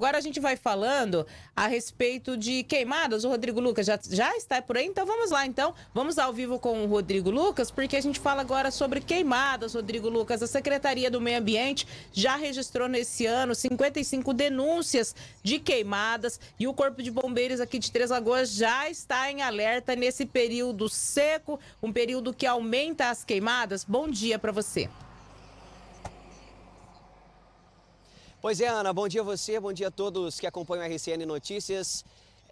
Agora a gente vai falando a respeito de queimadas. O Rodrigo Lucas já, já está por aí, então vamos lá. Então, vamos ao vivo com o Rodrigo Lucas, porque a gente fala agora sobre queimadas, Rodrigo Lucas. A Secretaria do Meio Ambiente já registrou nesse ano 55 denúncias de queimadas e o Corpo de Bombeiros aqui de Três Lagoas já está em alerta nesse período seco, um período que aumenta as queimadas. Bom dia para você. Pois é, Ana, bom dia a você, bom dia a todos que acompanham a RCN Notícias.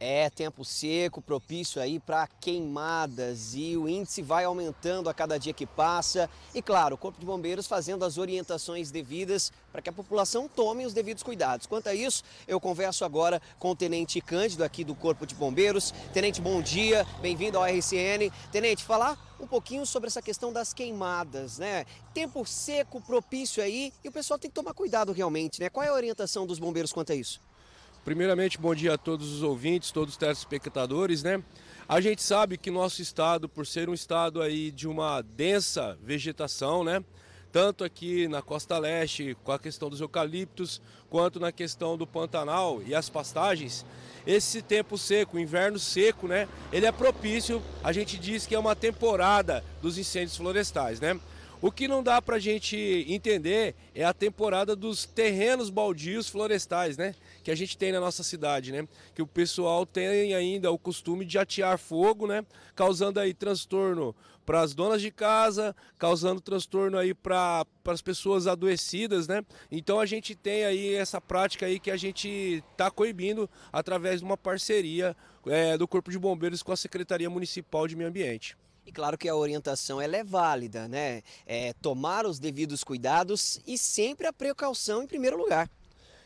É tempo seco, propício aí para queimadas e o índice vai aumentando a cada dia que passa. E claro, o Corpo de Bombeiros fazendo as orientações devidas para que a população tome os devidos cuidados. Quanto a isso, eu converso agora com o Tenente Cândido aqui do Corpo de Bombeiros. Tenente, bom dia, bem-vindo ao RCN. Tenente, falar um pouquinho sobre essa questão das queimadas, né? Tempo seco, propício aí e o pessoal tem que tomar cuidado realmente, né? Qual é a orientação dos bombeiros quanto a isso? Primeiramente, bom dia a todos os ouvintes, todos os telespectadores, né? A gente sabe que nosso estado, por ser um estado aí de uma densa vegetação, né? Tanto aqui na costa leste, com a questão dos eucaliptos, quanto na questão do Pantanal e as pastagens, esse tempo seco, inverno seco, né? Ele é propício, a gente diz que é uma temporada dos incêndios florestais, né? O que não dá para a gente entender é a temporada dos terrenos baldios florestais, né? Que a gente tem na nossa cidade, né? Que o pessoal tem ainda o costume de atear fogo, né? Causando aí transtorno para as donas de casa, causando transtorno aí para as pessoas adoecidas, né? Então a gente tem aí essa prática aí que a gente está coibindo através de uma parceria é, do Corpo de Bombeiros com a Secretaria Municipal de Meio Ambiente. E claro que a orientação ela é válida, né? É tomar os devidos cuidados e sempre a precaução em primeiro lugar.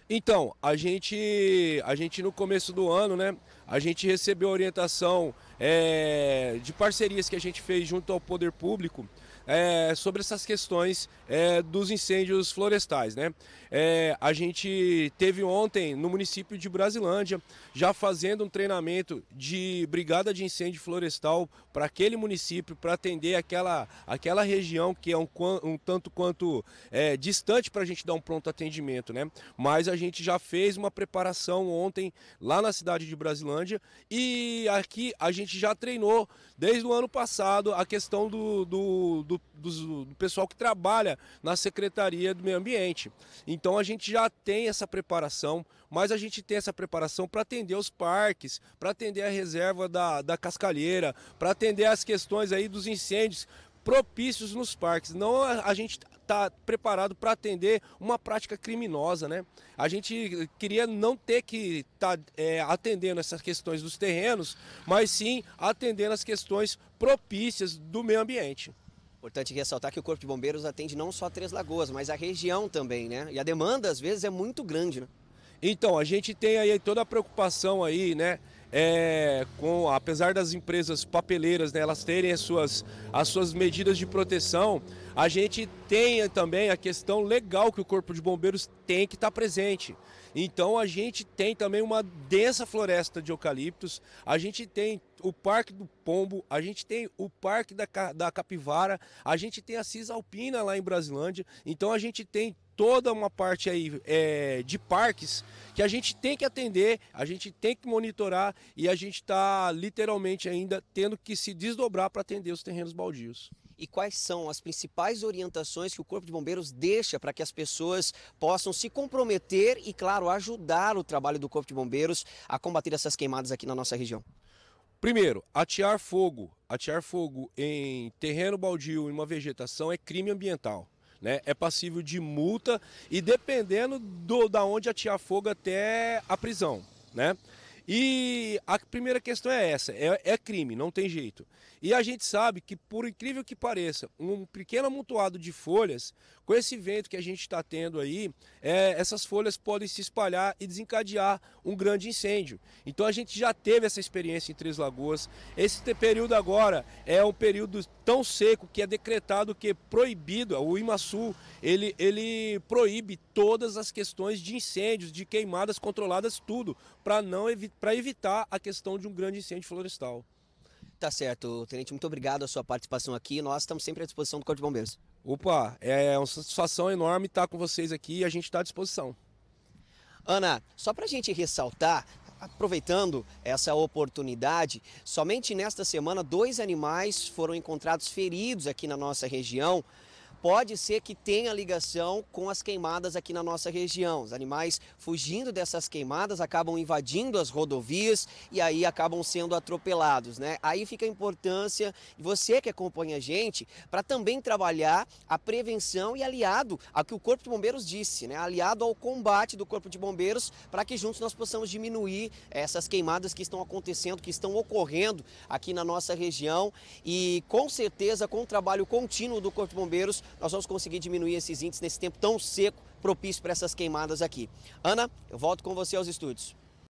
Então, a gente, a gente no começo do ano, né? A gente recebeu orientação é, de parcerias que a gente fez junto ao poder público é, sobre essas questões é, dos incêndios florestais. Né? É, a gente teve ontem no município de Brasilândia, já fazendo um treinamento de brigada de incêndio florestal para aquele município, para atender aquela, aquela região que é um, um tanto quanto é, distante para a gente dar um pronto atendimento. Né? Mas a gente já fez uma preparação ontem lá na cidade de Brasilândia e aqui a gente já treinou desde o ano passado a questão do, do do, do, do pessoal que trabalha na Secretaria do Meio Ambiente. Então a gente já tem essa preparação, mas a gente tem essa preparação para atender os parques, para atender a reserva da, da cascalheira, para atender as questões aí dos incêndios propícios nos parques. Não a gente está preparado para atender uma prática criminosa, né? A gente queria não ter que estar tá, é, atendendo essas questões dos terrenos, mas sim atendendo as questões propícias do meio ambiente. Importante ressaltar que o Corpo de Bombeiros atende não só Três Lagoas, mas a região também, né? E a demanda, às vezes, é muito grande, né? Então, a gente tem aí toda a preocupação aí, né? É, com, apesar das empresas papeleiras né, elas terem as suas, as suas medidas de proteção, a gente tem também a questão legal que o Corpo de Bombeiros tem que estar tá presente. Então a gente tem também uma densa floresta de eucaliptos, a gente tem o Parque do Pombo, a gente tem o Parque da, da Capivara, a gente tem a Cisa Alpina lá em Brasilândia. Então a gente tem toda uma parte aí é, de parques que a gente tem que atender, a gente tem que monitorar e a gente está literalmente ainda tendo que se desdobrar para atender os terrenos baldios. E quais são as principais orientações que o Corpo de Bombeiros deixa para que as pessoas possam se comprometer e, claro, ajudar o trabalho do Corpo de Bombeiros a combater essas queimadas aqui na nossa região? Primeiro, atear fogo. Atear fogo em terreno baldio, em uma vegetação, é crime ambiental. Né? É passível de multa e dependendo do da onde atear fogo até a prisão, né? E a primeira questão é essa: é, é, crime, não tem jeito. E a gente sabe que, por incrível que pareça, um pequeno amontoado de folhas, com esse vento que a gente está tendo aí, é, essas folhas podem se espalhar e desencadear um grande incêndio. Então a gente já teve essa experiência em Três Lagoas. Esse período agora é um período tão seco que é decretado que é proibido, o IMASU, ele, ele proíbe todas as questões de incêndios, de queimadas controladas, tudo, para não evitar para evitar a questão de um grande incêndio florestal. Tá certo, Tenente, muito obrigado a sua participação aqui. Nós estamos sempre à disposição do Corpo de Bombeiros. Opa, é uma satisfação enorme estar com vocês aqui e a gente está à disposição. Ana, só para a gente ressaltar, aproveitando essa oportunidade, somente nesta semana dois animais foram encontrados feridos aqui na nossa região pode ser que tenha ligação com as queimadas aqui na nossa região. Os animais fugindo dessas queimadas acabam invadindo as rodovias e aí acabam sendo atropelados, né? Aí fica a importância de você que acompanha a gente para também trabalhar a prevenção e aliado ao que o Corpo de Bombeiros disse, né? Aliado ao combate do Corpo de Bombeiros para que juntos nós possamos diminuir essas queimadas que estão acontecendo, que estão ocorrendo aqui na nossa região e com certeza com o trabalho contínuo do Corpo de Bombeiros nós vamos conseguir diminuir esses índices nesse tempo tão seco propício para essas queimadas aqui. Ana, eu volto com você aos estúdios.